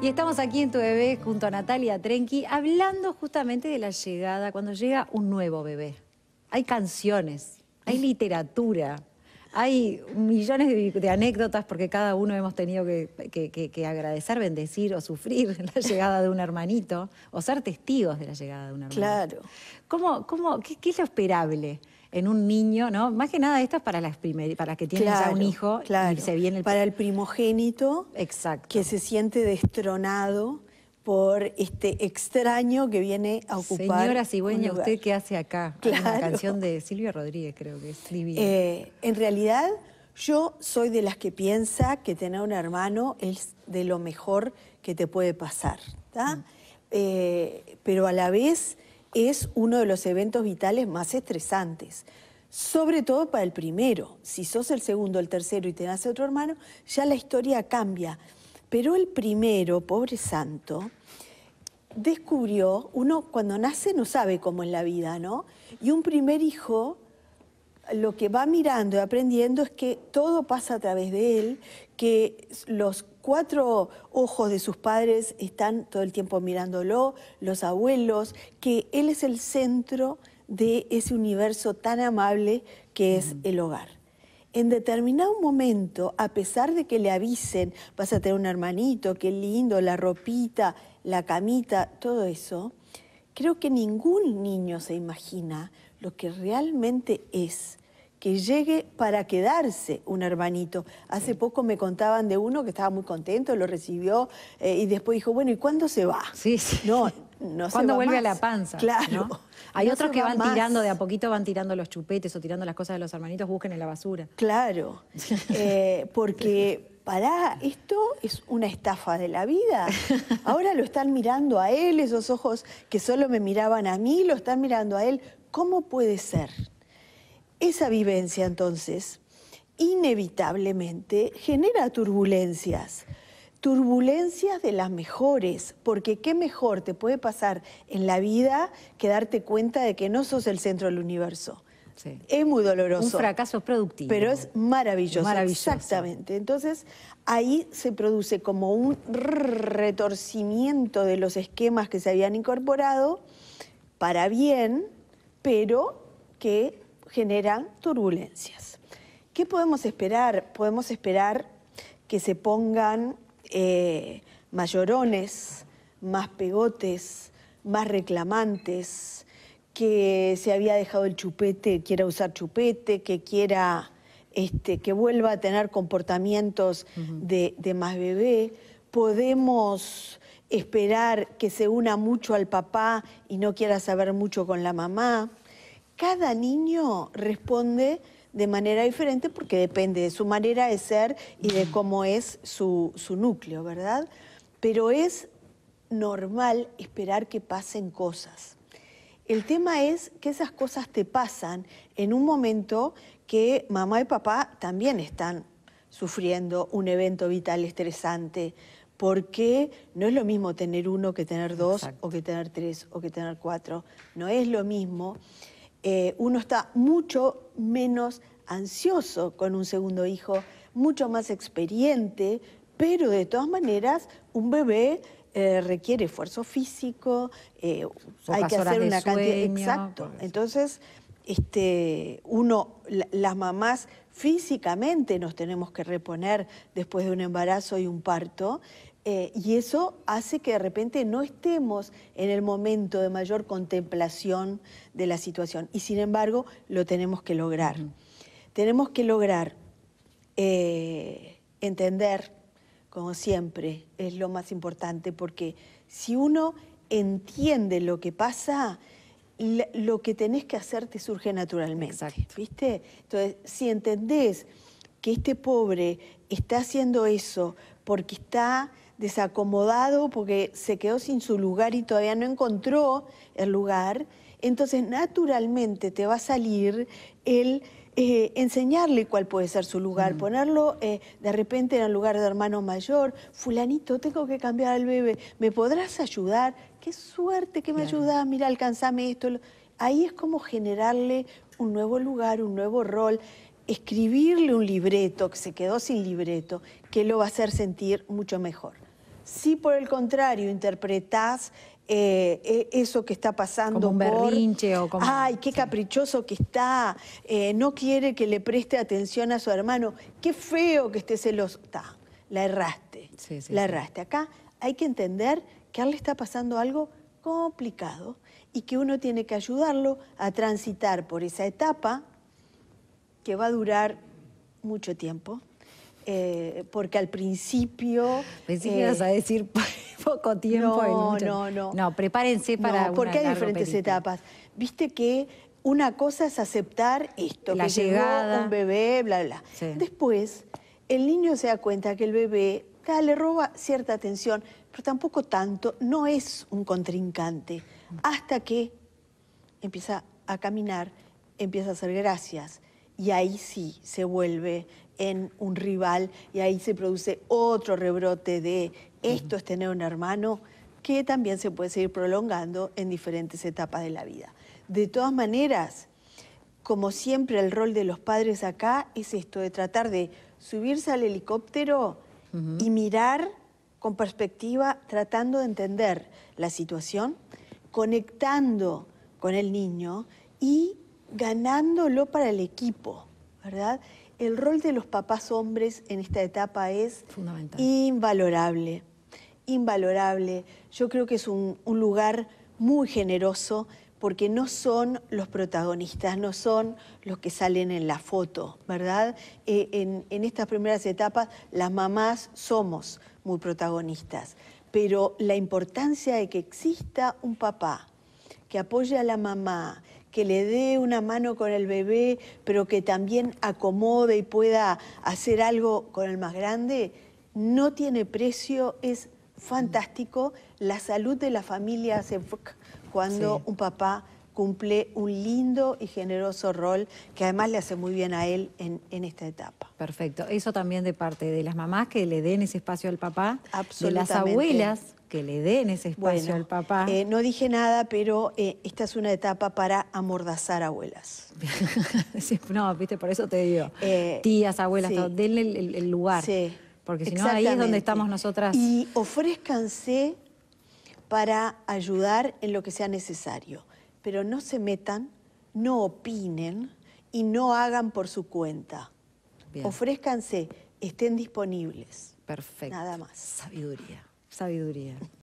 Y estamos aquí en Tu Bebé junto a Natalia Trenki hablando justamente de la llegada, cuando llega un nuevo bebé. Hay canciones, hay literatura, hay millones de, anécdotas porque cada uno hemos tenido que, agradecer, bendecir o sufrir la llegada de un hermanito o ser testigos de la llegada de un hermanito. Claro. ¿Cómo, ¿Qué es lo esperable? en un niño, ¿no? Más que nada esto es para las para que tienen ya un hijo y se viene Para el primogénito Exacto. que se siente destronado por este extraño que viene a ocupar. Señora Cigüeña, ¿usted qué hace acá? Claro. Una canción de Silvia Rodríguez, creo que es eh, en realidad, yo soy de las que piensa que tener un hermano es de lo mejor que te puede pasar. Mm. Eh, pero a la vez es uno de los eventos vitales más estresantes. Sobre todo para el primero. Si sos el segundo, el tercero y te nace otro hermano, ya la historia cambia. Pero el primero, pobre santo, descubrió, uno cuando nace no sabe cómo es la vida, ¿no? Y un primer hijo lo que va mirando y aprendiendo es que todo pasa a través de él, que los cuatro ojos de sus padres están todo el tiempo mirándolo, los abuelos, que él es el centro de ese universo tan amable que es mm. el hogar. En determinado momento, a pesar de que le avisen, vas a tener un hermanito, qué lindo, la ropita, la camita, todo eso, creo que ningún niño se imagina lo que realmente es, que llegue para quedarse un hermanito. Hace poco me contaban de uno que estaba muy contento, lo recibió eh, y después dijo, bueno, ¿y cuándo se va? Sí, sí. No, no se va vuelve a la panza? Claro. Hay otros que van tirando, de a poquito van tirando los chupetes o tirando las cosas de los hermanitos, busquen en la basura. Claro, eh, porque pará, esto es una estafa de la vida. Ahora lo están mirando a él, esos ojos que solo me miraban a mí, lo están mirando a él ¿Cómo puede ser? Esa vivencia entonces inevitablemente genera turbulencias, turbulencias de las mejores, porque qué mejor te puede pasar en la vida que darte cuenta de que no sos el centro del universo. Es muy doloroso. Un fracaso productivo. Pero es maravilloso. Exactamente. Entonces, ahí se produce como un retorcimiento de los esquemas que se habían incorporado para bien, pero que generan turbulencias. ¿Qué podemos esperar? Podemos esperar que se pongan eh, mayorones, más pegotes, más reclamantes, que se había dejado el chupete, quiera usar chupete, que quiera este, que vuelva a tener comportamientos de, de, más bebé. Podemos esperar que se una mucho al papá y no quiera saber mucho con la mamá. Cada niño responde de manera diferente porque depende de su manera de ser y de cómo es su, núcleo, ¿verdad? Pero es normal esperar que pasen cosas. El tema es que esas cosas te pasan en un momento que mamá y papá también están sufriendo un evento vital estresante, porque no es lo mismo tener uno que tener dos o que tener tres o que tener cuatro, no es lo mismo. Eh, uno está mucho menos ansioso con un segundo hijo, mucho más experiente, pero de todas maneras un bebé eh, requiere esfuerzo físico, eh, hay que hacer una cantidad... Exacto, entonces este, uno, las mamás físicamente nos tenemos que reponer después de un embarazo y un parto, eh, y eso hace que de repente no estemos en el momento de mayor contemplación de la situación. Y sin embargo, lo tenemos que lograr. Tenemos que lograr eh, entender, como siempre, es lo más importante, porque si uno entiende lo que pasa, lo que tenés que hacer te surge naturalmente. ¿Viste? Entonces, si entendés que este pobre está haciendo eso porque está desacomodado porque se quedó sin su lugar y todavía no encontró el lugar, entonces naturalmente te va a salir el eh, enseñarle cuál puede ser su lugar, mm. ponerlo eh, de repente en el lugar de hermano mayor, fulanito, tengo que cambiar al bebé, ¿me podrás ayudar? Qué suerte que me ayudás, ayudas, mira, alcanzame esto. Ahí es como generarle un nuevo lugar, un nuevo rol escribirle un libreto, que se quedó sin libreto, que lo va a hacer sentir mucho mejor. Si por el contrario interpretás eh, e-, eso que está pasando. Como un o como... Ay, qué caprichoso que está, eh, no quiere que le preste atención a su hermano, qué feo que esté celoso. Está, la erraste, la erraste. Acá hay que entender que a él le está pasando algo complicado y que uno tiene que ayudarlo a transitar por esa etapa que va a durar mucho tiempo eh, porque al principio... Pensé eh, a decir poco tiempo. No, no, no. No, prepárense para porque hay diferentes etapas. Viste que una cosa es aceptar esto, que Llegó un bebé, bla, bla. Después, el niño se da cuenta que el bebé le roba cierta atención, pero tampoco tanto, no es un contrincante, hasta que empieza a caminar, empieza a hacer gracias, y ahí sí se vuelve en un rival y ahí se produce otro rebrote de esto es tener un hermano que también se puede seguir prolongando en diferentes etapas de la vida. De todas maneras, como siempre el rol de los padres acá es esto de tratar de subirse al helicóptero y mirar con perspectiva, tratando de entender la situación, conectando con el niño y ganándolo para el equipo, ¿verdad? El rol de los papás hombres en esta etapa es Fundamental. invalorable, invalorable. Yo creo que es un, lugar muy generoso porque no son los protagonistas, no son los que salen en la foto, ¿verdad? Eh, en, estas primeras etapas las mamás somos muy protagonistas, pero la importancia de que exista un papá que apoye a la mamá, que le dé una mano con el bebé, pero que también acomode y pueda hacer algo con el más grande, no tiene precio, es fantástico. La salud de la familia se cuando un papá cumple un lindo y generoso rol que además le hace muy bien a él en, esta etapa. Perfecto. Eso también de parte de las mamás que le den ese espacio al papá, de las abuelas que le den ese espacio al papá. Eh, no dije nada, pero eh, esta es una etapa para amordazar abuelas. no, viste, por eso te digo. Eh, Tías, abuelas, denle el, lugar. Sí. Porque si no, ahí es donde estamos nosotras. Y ofrézcanse para ayudar en lo que sea necesario. Pero no se metan, no opinen y no hagan por su cuenta. Ofrezcanse, Ofrézcanse, estén disponibles. Perfecto. Nada más. Sabiduría sabiduría.